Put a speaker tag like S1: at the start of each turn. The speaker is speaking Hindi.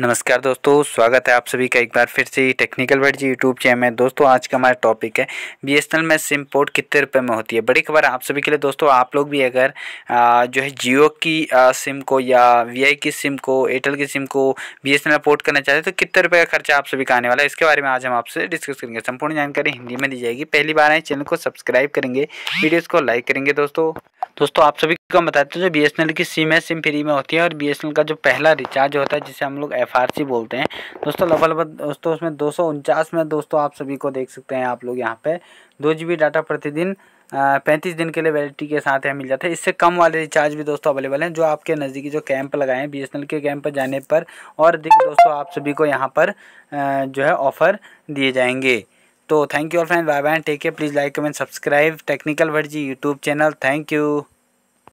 S1: नमस्कार दोस्तों स्वागत है आप सभी का एक बार फिर से technical word ji YouTube channel में दोस्तों आज का हमारा टॉपिक है बी एस एन एल में सिम पोर्ट कितने रुपए में होती है बड़ी खबर आप सभी के लिए दोस्तों आप लोग भी अगर आ, जो है जियो की आ, सिम को या वी की सिम को एयरटेल की सिम को बी एस पोर्ट करना चाहते हैं तो कितने रुपये का खर्चा आप सभी का आने वाला है इसके बारे में आज हम आपसे डिस्कस करेंगे संपूर्ण जानकारी हिंदी में दी जाएगी पहली बार आए चैनल को सब्सक्राइब करेंगे वीडियोज़ को लाइक करेंगे दोस्तों दोस्तों आप सभी को हम बताते हैं जो एल की सिम है सिम फ्री में होती है और एल का जो पहला रिचार्ज होता है जिसे हम लोग सी बोलते हैं दोस्तों लगभग लगभग दोस्तों उसमें दो में दोस्तों आप सभी को देख सकते हैं आप लोग यहाँ पे दो डाटा प्रतिदिन पैंतीस दिन के लिए वैलिडिटी के साथ यहाँ मिल जाता है इससे कम वाले रिचार्ज भी दोस्तों अवेलेबल हैं जो आपके नज़दीकी जो कैंप लगाए हैं बी के कैंप पर जाने पर और अधिक दोस्तों आप सभी को यहाँ पर जो है ऑफ़र दिए जाएंगे तो thank you all friend bye bye take care please like comment subscribe technical वर्जी यूट्यूब चैनल थैंक यू